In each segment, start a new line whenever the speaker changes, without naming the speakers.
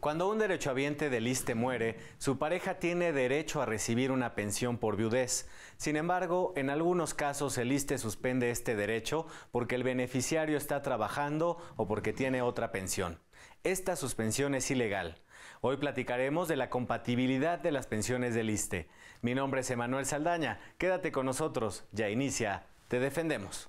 Cuando un derechohabiente del ISTE muere, su pareja tiene derecho a recibir una pensión por viudez. Sin embargo, en algunos casos el ISTE suspende este derecho porque el beneficiario está trabajando o porque tiene otra pensión. Esta suspensión es ilegal. Hoy platicaremos de la compatibilidad de las pensiones del ISTE. Mi nombre es Emanuel Saldaña. Quédate con nosotros. Ya inicia. Te defendemos.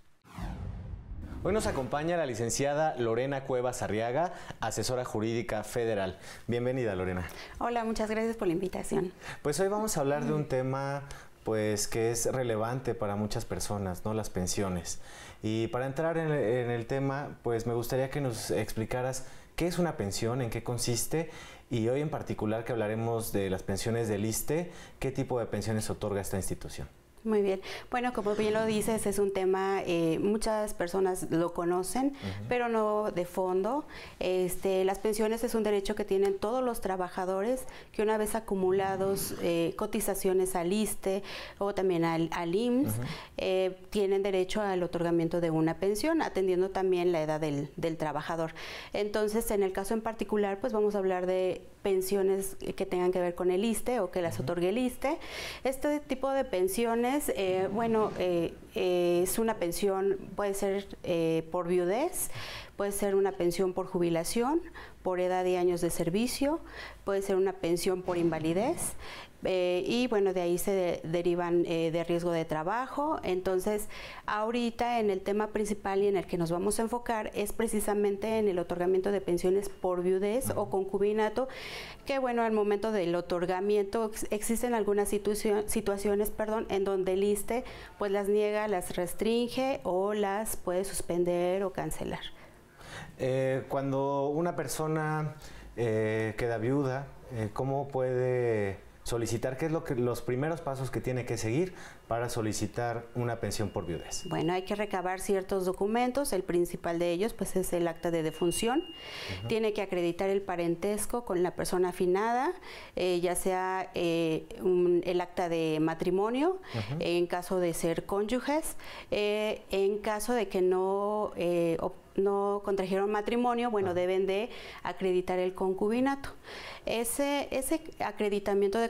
Hoy nos acompaña la licenciada Lorena Cuevas Arriaga, asesora jurídica federal. Bienvenida, Lorena.
Hola, muchas gracias por la invitación.
Pues hoy vamos a hablar de un tema pues que es relevante para muchas personas, ¿no? Las pensiones. Y para entrar en, el tema, pues me gustaría que nos explicaras qué es una pensión, en qué consiste y hoy en particular que hablaremos de las pensiones del ISTE, qué tipo de pensiones otorga esta institución.
Muy bien. Bueno, como bien lo dices, es un tema, eh, muchas personas lo conocen, pero no de fondo. Este, las pensiones es un derecho que tienen todos los trabajadores que una vez acumulados eh, cotizaciones al ISTE o también al, al IMSS, eh, tienen derecho al otorgamiento de una pensión, atendiendo también la edad del, del trabajador. Entonces, en el caso en particular, pues vamos a hablar de pensiones que tengan que ver con el ISTE o que las otorgue el ISTE. Este tipo de pensiones, eh, bueno, eh, eh, es una pensión, puede ser por viudez, puede ser una pensión por jubilación, por edad y años de servicio, puede ser una pensión por invalidez eh, y bueno, de ahí se derivan eh, de riesgo de trabajo. Entonces, ahorita en el tema principal y en el que nos vamos a enfocar es precisamente en el otorgamiento de pensiones por viudez o concubinato, que bueno, al momento del otorgamiento existen algunas situaciones perdón, en donde el ISTE pues las niega, las restringe o las puede suspender o cancelar.
Eh, cuando una persona eh, queda viuda, eh, ¿cómo puede solicitar? ¿Qué es lo que, los primeros pasos que tiene que seguir para solicitar una pensión por viudez? Bueno,
hay que recabar ciertos documentos. El principal de ellos, pues, es el acta de defunción. Tiene que acreditar el parentesco con la persona afinada, eh, ya sea el acta de matrimonio, en caso de ser cónyuges, en caso de que no no contrajeron matrimonio, bueno, deben de acreditar el concubinato. Ese, ese acreditamiento de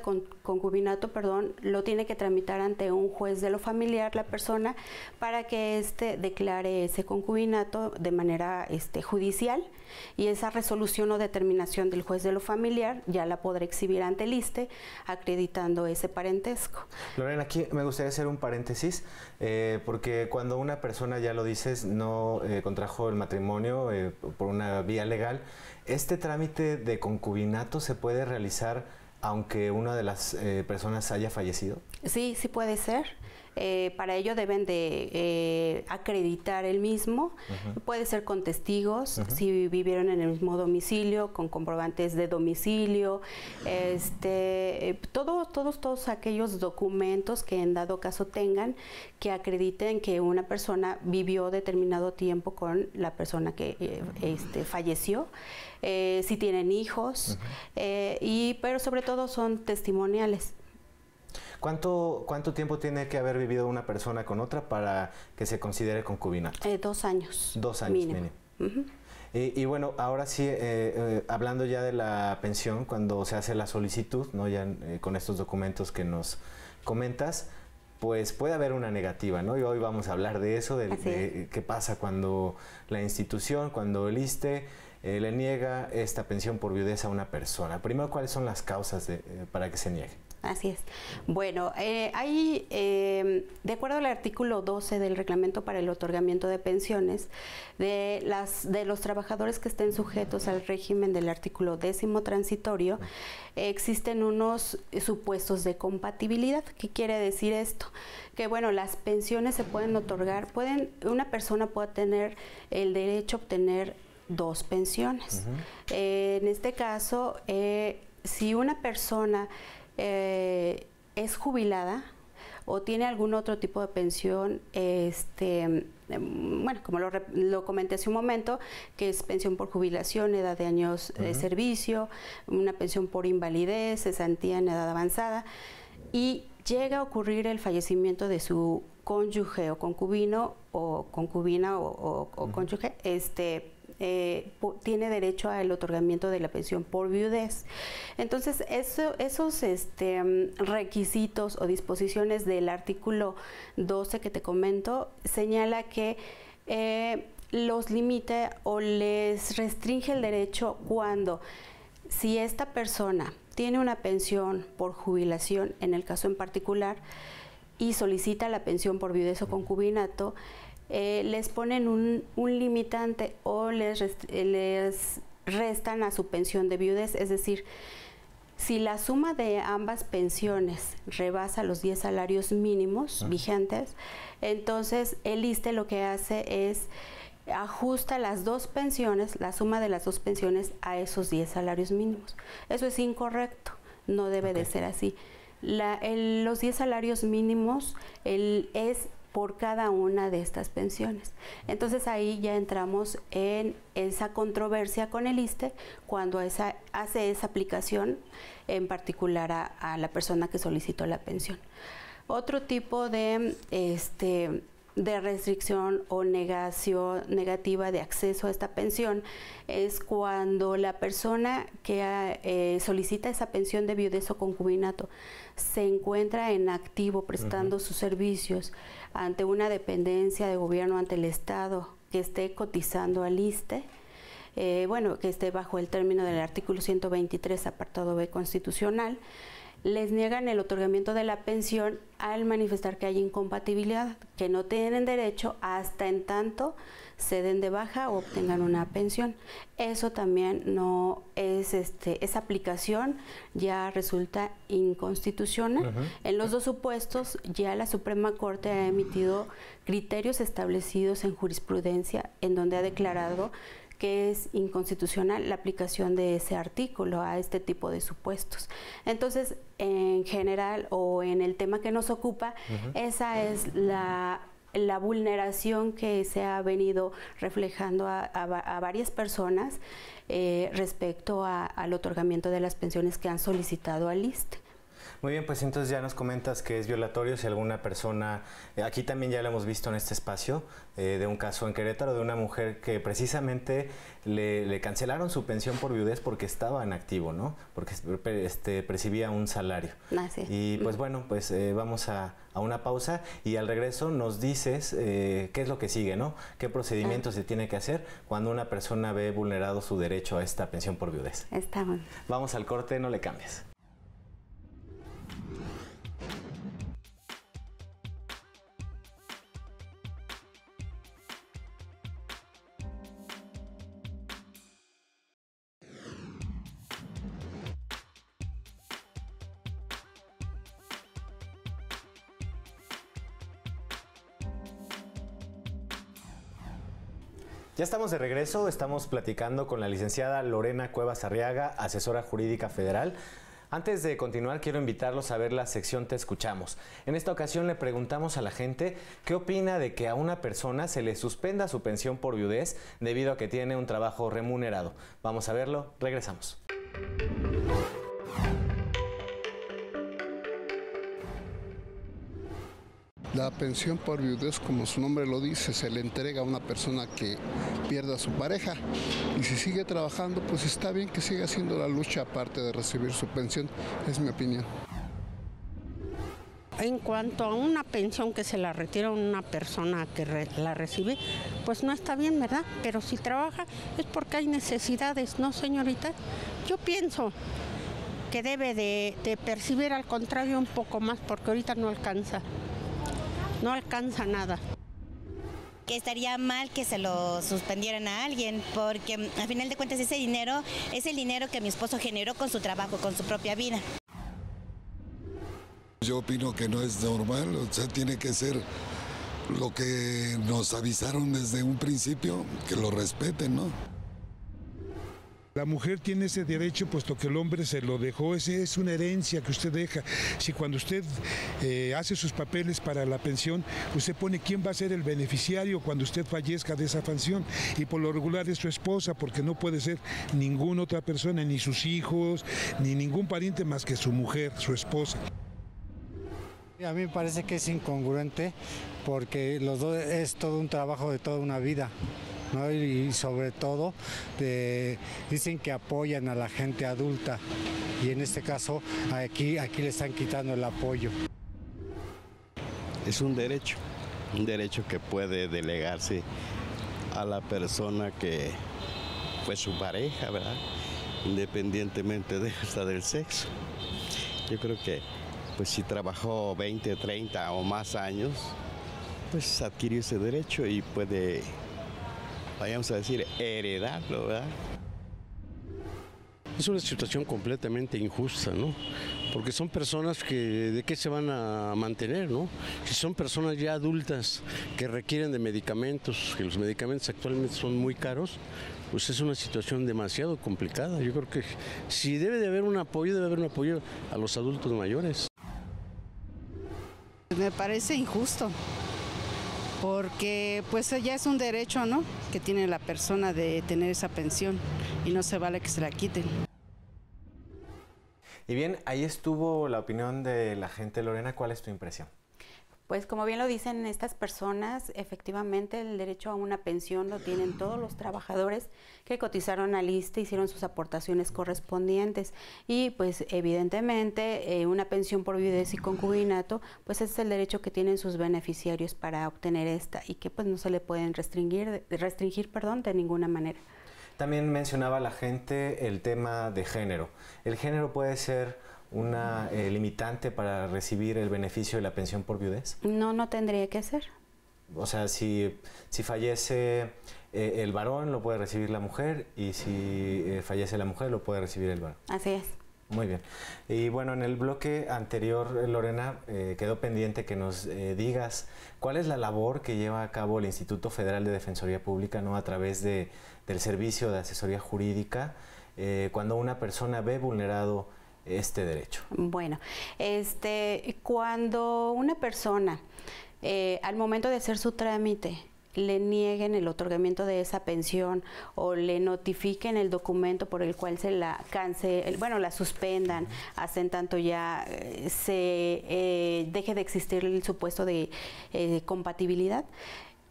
concubinato, perdón, lo tiene que tramitar ante un juez de lo familiar la persona para que éste declare ese concubinato de manera este, judicial y esa resolución o determinación del juez de lo familiar ya la podrá exhibir ante el ISTE acreditando ese parentesco.
Lorena, aquí me gustaría hacer un paréntesis eh, porque cuando una persona, ya lo dices, no eh, contrajo el matrimonio eh, por una vía legal, ¿este trámite de concubinato se puede realizar aunque una de las eh, personas haya fallecido?
Sí, sí puede ser. Eh, para ello deben de eh, acreditar el mismo. Puede ser con testigos, si vivieron en el mismo domicilio, con comprobantes de domicilio, este, eh, todos, todos, todos aquellos documentos que en dado caso tengan que acrediten que una persona vivió determinado tiempo con la persona que este, falleció, si tienen hijos, y, pero sobre todo son testimoniales.
¿Cuánto, tiempo tiene que haber vivido una persona con otra para que se considere concubinato? Eh,
dos años.
Dos años mínimo. Y, bueno, ahora sí, eh, eh, hablando ya de la pensión, cuando se hace la solicitud, ¿no? ya con estos documentos que nos comentas, pues puede haber una negativa, ¿no? Y hoy vamos a hablar de eso, de, qué pasa cuando la institución, cuando el ISTE le niega esta pensión por viudez a una persona. Primero, ¿cuáles son las causas para que se niegue?
Así es. Bueno, eh, hay, em, de acuerdo al artículo 12 del reglamento para el otorgamiento de pensiones, de, las, de los trabajadores que estén sujetos al régimen del artículo décimo transitorio, existen unos supuestos de compatibilidad. ¿Qué quiere decir esto? Que bueno, las pensiones se pueden otorgar, pueden, una persona puede tener el derecho a obtener dos pensiones. Eh, en este caso, eh, si una persona eh, es jubilada o tiene algún otro tipo de pensión, este, em, bueno, como lo, comenté hace un momento, que es pensión por jubilación, edad de años de servicio, una pensión por invalidez, cesantía en edad avanzada, y llega a ocurrir el fallecimiento de su cónyuge o concubino o concubina o, cónyuge, este, eh, tiene derecho al otorgamiento de la pensión por viudez. Entonces, eso, esos este, requisitos o disposiciones del artículo 12 que te comento señala que eh, los limita o les restringe el derecho cuando si esta persona tiene una pensión por jubilación, en el caso en particular, y solicita la pensión por viudez o concubinato, eh, les ponen un, limitante o eh, les, restan a su pensión de viudez, es decir, si la suma de ambas pensiones rebasa los 10 salarios mínimos vigentes, entonces el ISTE lo que hace es ajusta las dos pensiones, la suma de las dos pensiones a esos 10 salarios mínimos. Eso es incorrecto, no debe de ser así. los 10 salarios mínimos el, es por cada una de estas pensiones. Entonces ahí ya entramos en esa controversia con el ISTE cuando hace esa aplicación en particular a, a la persona que solicitó la pensión. Otro tipo de este, de restricción o negación negativa de acceso a esta pensión es cuando la persona que eh, solicita esa pensión de viudez o concubinato se encuentra en activo prestando sus servicios ante una dependencia de gobierno ante el Estado que esté cotizando al ISTE. Eh, bueno, que esté bajo el término del artículo 123, apartado B constitucional, les niegan el otorgamiento de la pensión al manifestar que hay incompatibilidad, que no tienen derecho hasta en tanto se den de baja o obtengan una pensión. Eso también no es este esa aplicación ya resulta inconstitucional. En los dos supuestos ya la Suprema Corte ha emitido criterios establecidos en jurisprudencia en donde ha declarado que es inconstitucional la aplicación de ese artículo a este tipo de supuestos. Entonces, en general o en el tema que nos ocupa, esa es la vulneración que se ha venido reflejando a, varias personas eh, respecto al otorgamiento de las pensiones que han solicitado al ISTE.
Muy bien, pues entonces ya nos comentas que es violatorio si alguna persona, eh, aquí también ya lo hemos visto en este espacio, eh, de un caso en Querétaro de una mujer que precisamente le, cancelaron su pensión por viudez porque estaba en activo, ¿no? Porque este, percibía un salario. Ah, sí. Y pues bueno, pues eh, vamos a, una pausa y al regreso nos dices qué es lo que sigue, ¿no? ¿Qué procedimiento se tiene que hacer cuando una persona ve vulnerado su derecho a esta pensión por viudez? Está Vamos al corte, no le cambies. Ya estamos de regreso, estamos platicando con la licenciada Lorena Cuevas Arriaga, asesora jurídica federal. Antes de continuar, quiero invitarlos a ver la sección Te escuchamos. En esta ocasión le preguntamos a la gente qué opina de que a una persona se le suspenda su pensión por viudez debido a que tiene un trabajo remunerado. Vamos a verlo, regresamos.
La pensión por viudez, como su nombre lo dice, se le entrega a una persona que pierda a su pareja y si sigue trabajando, pues está bien que siga haciendo la lucha aparte de recibir su pensión, es mi opinión. En cuanto a una pensión que se la retira a una persona que la recibe, pues no está bien, ¿verdad? Pero si trabaja es porque hay necesidades, ¿no, señorita? Yo pienso que debe de percibir al contrario un poco más porque ahorita no alcanza no alcanza nada que estaría mal que se lo suspendieran a alguien, porque mm, a final de cuentas ese dinero es el dinero que mi esposo generó con su trabajo, con su propia vida. Yo opino que no es normal, o sea, tiene que ser lo que nos avisaron desde un principio, que lo respeten, ¿no? La
mujer tiene ese derecho puesto que el hombre se lo dejó, ese es una herencia que usted deja. Si cuando usted eh, hace sus papeles para la pensión, usted pone quién va a ser el beneficiario cuando usted fallezca de esa pensión y por lo regular es su esposa porque no puede ser ninguna otra persona, ni sus hijos, ni ningún pariente más que su mujer, su esposa. A mí me parece que es incongruente porque los dos es todo un trabajo de toda una vida y sobre todo dicen que apoyan a la gente adulta y en este caso aquí, aquí le están quitando el apoyo. Es un derecho, un derecho que puede delegarse a la persona que fue su pareja, ¿verdad? Independientemente de, hasta del sexo. Yo creo que pues si trabajó 20, 30 o más años, pues adquirió ese derecho y puede vayamos a decir, heredarlo, ¿verdad? Es una situación completamente injusta, ¿no? Porque son personas que de qué se van a mantener, ¿no? Si son personas ya adultas que requieren de medicamentos, que los medicamentos actualmente son muy caros, pues es una situación demasiado complicada. Yo creo que si debe de haber un apoyo, debe haber un apoyo a los adultos mayores.
Me parece injusto porque pues ya es un derecho ¿no? que tiene la persona de tener esa pensión y no se vale que se la quiten.
Y bien, ahí estuvo la opinión de la gente. Lorena, ¿cuál es tu impresión?
Pues como bien lo dicen estas personas, efectivamente el derecho a una pensión lo tienen todos los trabajadores que cotizaron lista lista hicieron sus aportaciones correspondientes y pues evidentemente eh, una pensión por viudez y concubinato, pues es el derecho que tienen sus beneficiarios para obtener esta y que pues no se le pueden restringir, restringir perdón, de ninguna manera.
También mencionaba la gente el tema de género. El género puede ser una eh, limitante para recibir el beneficio de la pensión por viudez?
No, no tendría que ser.
O sea, si, fallece eh, el varón, lo puede recibir la mujer, y si eh, fallece la mujer, lo puede recibir el varón. Así es. Muy bien. Y bueno, en el bloque anterior, Lorena, quedó pendiente que nos digas cuál es la labor que lleva a cabo el Instituto Federal de Defensoría Pública ¿no? a través de, del servicio de asesoría jurídica cuando una persona ve vulnerado este derecho?
Bueno, este, cuando una persona eh, al momento de hacer su trámite le nieguen el otorgamiento de esa pensión o le notifiquen el documento por el cual se la cancel, bueno, la suspendan, hacen tanto ya eh, se eh, deje de existir el supuesto de compatibilidad.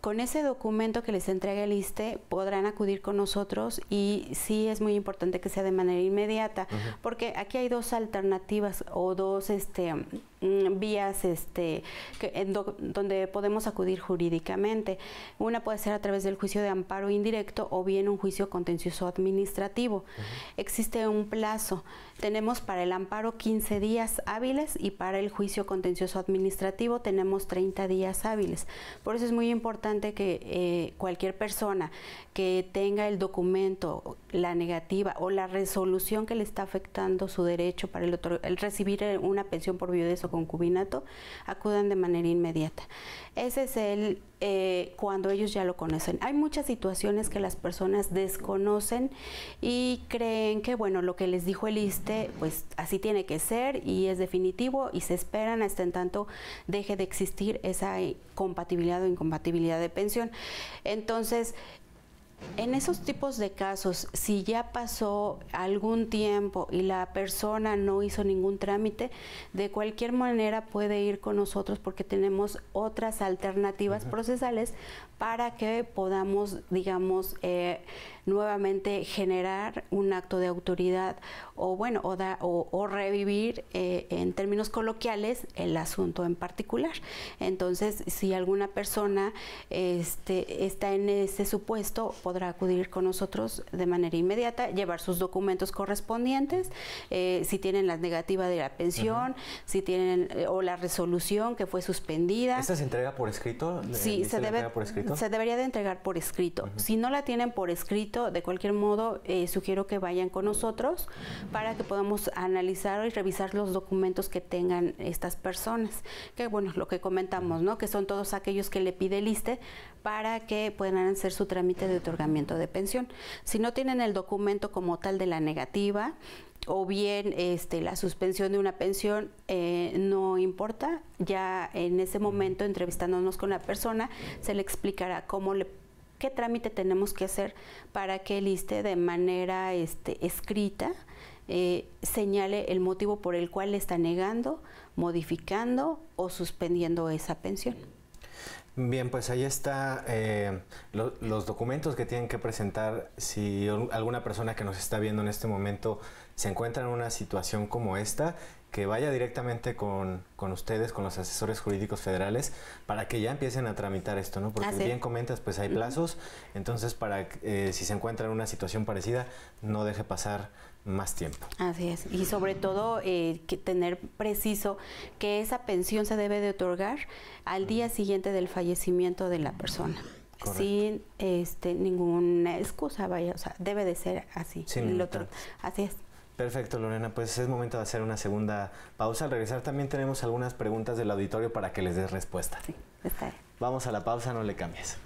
Con ese documento que les entrega el ISTE podrán acudir con nosotros y sí es muy importante que sea de manera inmediata, porque aquí hay dos alternativas o dos este Mm, vías este, donde podemos acudir jurídicamente. Una puede ser a través del juicio de amparo indirecto o bien un juicio contencioso administrativo. Existe un plazo. Tenemos para el amparo 15 días hábiles y para el juicio contencioso administrativo tenemos 30 días hábiles. Por eso es muy importante que eh, cualquier persona que tenga el documento, la negativa o la resolución que le está afectando su derecho para el, el recibir eh, una pensión por viudez concubinato, acudan de manera inmediata. Ese es el eh, cuando ellos ya lo conocen. Hay muchas situaciones que las personas desconocen y creen que, bueno, lo que les dijo el ISTE, pues así tiene que ser y es definitivo y se esperan hasta en tanto deje de existir esa eh, compatibilidad o incompatibilidad de pensión. Entonces, en esos tipos de casos, si ya pasó algún tiempo y la persona no hizo ningún trámite, de cualquier manera puede ir con nosotros porque tenemos otras alternativas procesales para que podamos, digamos, eh, nuevamente generar un acto de autoridad o bueno, o, revivir eh, en términos coloquiales el asunto en particular. Entonces, si alguna persona este, está en ese supuesto, podrá acudir con nosotros de manera inmediata, llevar sus documentos correspondientes, eh, si tienen la negativa de la pensión, si tienen eh, o la resolución que fue suspendida. ¿Esta
se entrega por escrito? Sí, se, debe, se
debería de entregar por escrito. Si no la tienen por escrito, de cualquier modo, eh, sugiero que vayan con nosotros para que podamos analizar y revisar los documentos que tengan estas personas. Que bueno, lo que comentamos, ¿no? Que son todos aquellos que le pide el para que puedan hacer su trámite de otorgamiento de pensión. Si no tienen el documento como tal de la negativa o bien este, la suspensión de una pensión, eh, no importa, ya en ese momento entrevistándonos con la persona se le explicará cómo le qué trámite tenemos que hacer para que el ISTE de manera este, escrita eh, señale el motivo por el cual le está negando, modificando o suspendiendo esa pensión.
Bien, pues ahí está eh, los documentos que tienen que presentar si alguna persona que nos está viendo en este momento se encuentra en una situación como esta que vaya directamente con, ustedes, con los asesores jurídicos federales, para que ya empiecen a tramitar esto, ¿no? Porque ah, bien comentas, pues hay plazos, entonces para eh, si se encuentra en una situación parecida, no deje pasar más tiempo.
Así es, y sobre todo eh, que tener preciso que esa pensión se debe de otorgar al día siguiente del fallecimiento de la persona. sin este ninguna excusa vaya o sea debe de ser así sin el otro así es
Perfecto, Lorena. Pues es momento de hacer una segunda pausa. Al regresar también tenemos algunas preguntas del auditorio para que les des respuesta. Sí, está bien. Vamos a la pausa, no le cambies.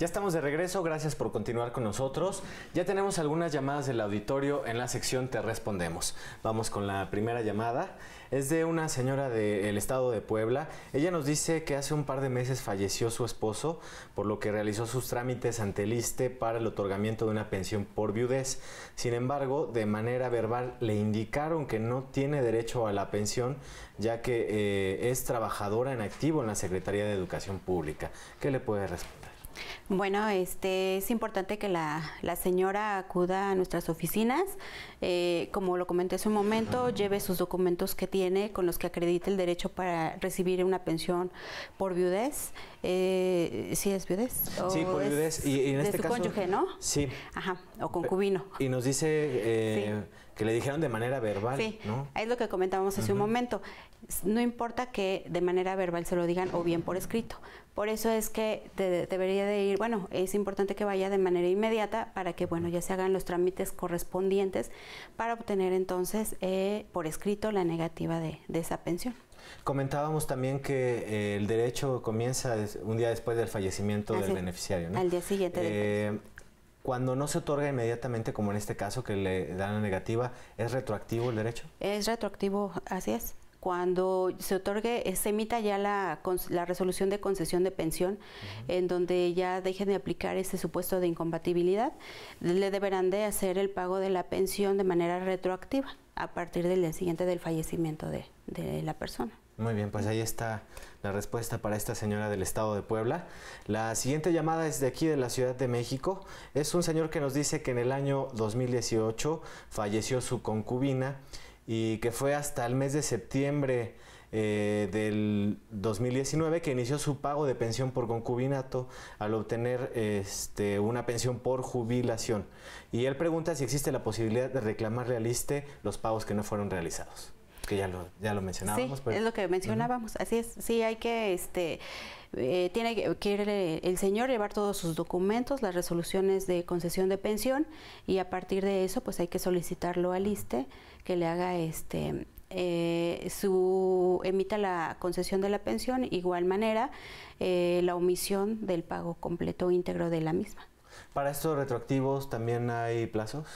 Ya estamos de regreso, gracias por continuar con nosotros. Ya tenemos algunas llamadas del auditorio en la sección Te Respondemos. Vamos con la primera llamada. Es de una señora del estado de Puebla. Ella nos dice que hace un par de meses falleció su esposo, por lo que realizó sus trámites ante el ISTE para el otorgamiento de una pensión por viudez. Sin embargo, de manera verbal le indicaron que no tiene derecho a la pensión, ya que eh, es trabajadora en activo en la Secretaría de Educación Pública. ¿Qué le puede responder?
Bueno, este, es importante que la, señora acuda a nuestras oficinas. Eh, como lo comenté hace un momento, lleve sus documentos que tiene con los que acredite el derecho para recibir una pensión por viudez. Eh, ¿Sí es viudez? O sí, por viudez. Y, de este su cónyuge, ¿no?
Sí. Ajá, o concubino. Y nos dice eh, que le dijeron de manera verbal. Sí,
es lo que comentábamos hace un momento no importa que de manera verbal se lo digan o bien por escrito. Por eso es que debería de ir, bueno, es importante que vaya de manera inmediata para que, bueno, ya se hagan los trámites correspondientes para obtener entonces eh, por escrito la negativa de, esa pensión.
Comentábamos también que eh, el derecho comienza un día después del fallecimiento del beneficiario. ¿no? Al día siguiente. Eh, cuando no se otorga inmediatamente, como en este caso que le dan la negativa, ¿es retroactivo el derecho?
Es retroactivo, así es cuando se otorgue, se emita ya la, resolución de concesión de pensión, en donde ya dejen de aplicar ese supuesto de incompatibilidad, le deberán de hacer el pago de la pensión de manera retroactiva a partir del día siguiente del fallecimiento de, de la persona.
Muy bien, pues ahí está la respuesta para esta señora del estado de Puebla. La siguiente llamada es de aquí, de la Ciudad de México. Es un señor que nos dice que en el año 2018 falleció su concubina y que fue hasta el mes de septiembre eh, del 2019 que inició su pago de pensión por concubinato al obtener este, una pensión por jubilación. Y él pregunta si existe la posibilidad de reclamarle al ISTE los pagos que no fueron realizados. Que ya lo, ya lo mencionábamos. Sí, pues. es lo que
mencionábamos. Así es, sí hay que... Este, eh, tiene que, quiere el señor llevar todos sus documentos, las resoluciones de concesión de pensión y a partir de eso pues hay que solicitarlo al ISTE que le haga este eh, su emita la concesión de la pensión, igual manera eh, la omisión del pago completo íntegro de la misma.
¿Para estos retroactivos también hay plazos?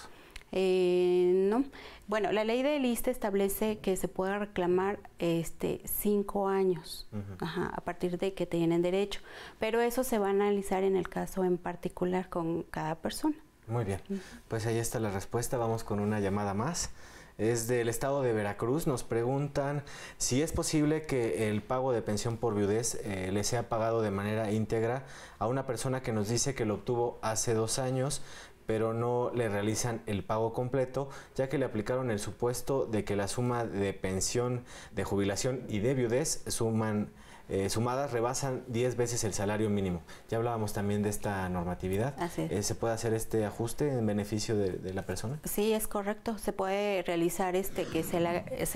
Eh, no. Bueno, la ley de lista e establece que se pueda reclamar este, cinco años a partir de que tienen derecho, pero eso se va a analizar en el caso en particular con cada persona.
Muy bien, pues ahí está la respuesta. Vamos con una llamada más es del estado de Veracruz. Nos preguntan si es posible que el pago de pensión por viudez eh, le sea pagado de manera íntegra a una persona que nos dice que lo obtuvo hace dos años, pero no le realizan el pago completo, ya que le aplicaron el supuesto de que la suma de pensión, de jubilación y de viudez suman eh, sumadas rebasan 10 veces el salario mínimo. Ya hablábamos también de esta normatividad. Eh, ¿Se puede hacer este ajuste en beneficio de, la persona?
Sí, es correcto. Se puede realizar este que se,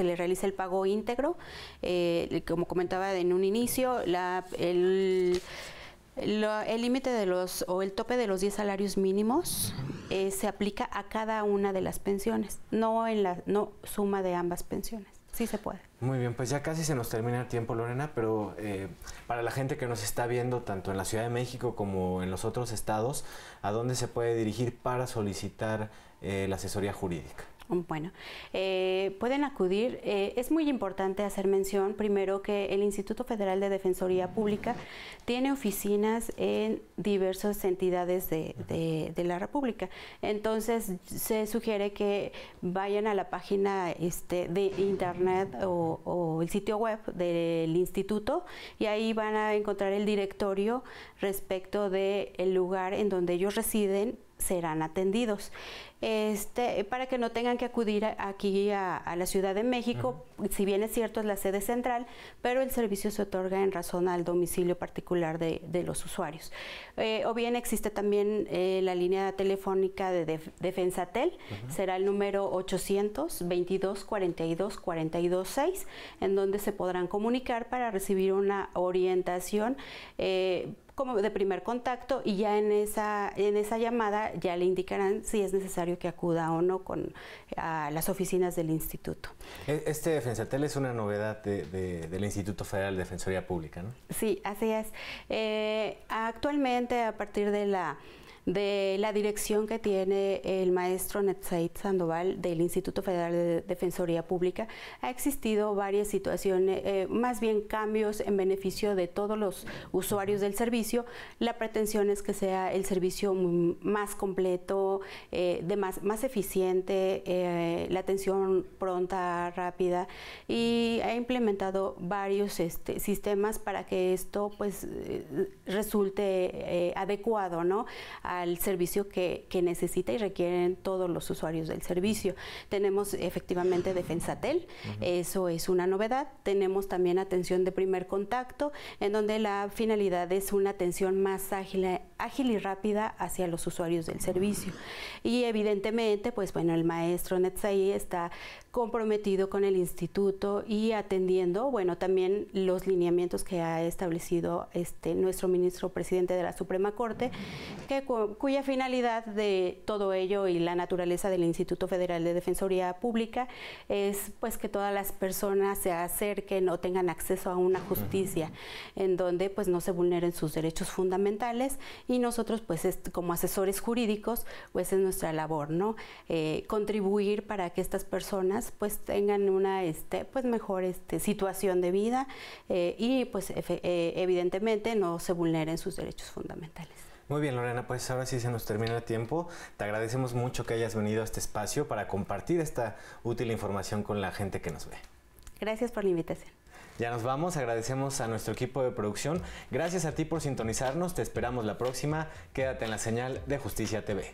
le realice el pago íntegro. Eh, como comentaba en un inicio, la, el límite de los o el tope de los 10 salarios mínimos se aplica a cada una de las pensiones, no en la no suma de ambas pensiones. Sí se puede.
Muy bien, pues ya casi se nos termina el tiempo, Lorena, pero eh, para la gente que nos está viendo, tanto en la Ciudad de México como en los otros estados, ¿a dónde se puede dirigir para solicitar eh, la asesoría jurídica?
Bueno, eh, pueden acudir. Eh, es muy importante hacer mención primero que el Instituto Federal de Defensoría Pública tiene oficinas en diversas entidades de, la República. Entonces se sugiere que vayan a la página este, de internet o, el sitio web del instituto y ahí van a encontrar el directorio respecto del lugar en donde ellos residen serán atendidos. Este, para que no tengan que acudir aquí a, la Ciudad de México, si bien es cierto es la sede central, pero el servicio se otorga en razón al domicilio particular de, los usuarios. Eh, o bien existe también eh, la línea telefónica de Defensa Defensatel, será el número 822 42 42 6, en donde se podrán comunicar para recibir una orientación. Eh, como de primer contacto y ya en esa, en esa llamada ya le indicarán si es necesario que acuda o no con, a las oficinas del instituto.
E, este Defensatel es una novedad del Instituto Federal de Defensoría Pública, ¿no?
Sí, así es. Eh, actualmente, a partir de la de la dirección que tiene el maestro Netzaid Sandoval del Instituto Federal de Defensoría Pública, ha existido varias situaciones, eh, más bien cambios en beneficio de todos los usuarios del servicio. La pretensión es que sea el servicio más completo, eh, de más, eficiente, eh, la atención pronta, rápida y ha implementado varios este, sistemas para que esto pues resulte adecuado ¿no? al servicio que, que, necesita y requieren todos los usuarios del servicio. Tenemos efectivamente Defensatel, Tel, eso es una novedad. Tenemos también atención de primer contacto, en donde la finalidad es una atención más ágil, ágil y rápida hacia los usuarios del servicio. Y evidentemente, pues bueno, el maestro Netzai está comprometido con el instituto y atendiendo, bueno, también los lineamientos que ha establecido este, nuestro ministro presidente de la Suprema Corte, que cuya finalidad de todo ello y la naturaleza del Instituto Federal de Defensoría Pública es pues que todas las personas se acerquen o tengan acceso a una justicia en donde pues no se vulneren sus derechos fundamentales y nosotros pues como asesores jurídicos pues es nuestra labor, ¿no? Eh, contribuir para que estas personas pues tengan una este, pues mejor este, situación de vida eh, y pues eh, evidentemente no se vulneren sus derechos fundamentales.
Muy bien, Lorena, pues ahora sí se nos termina el tiempo. Te agradecemos mucho que hayas venido a este espacio para compartir esta útil información con la gente que nos ve.
Gracias por la invitación.
Ya nos vamos, agradecemos a nuestro equipo de producción. Gracias a ti por sintonizarnos, te esperamos la próxima. Quédate en la señal de Justicia TV.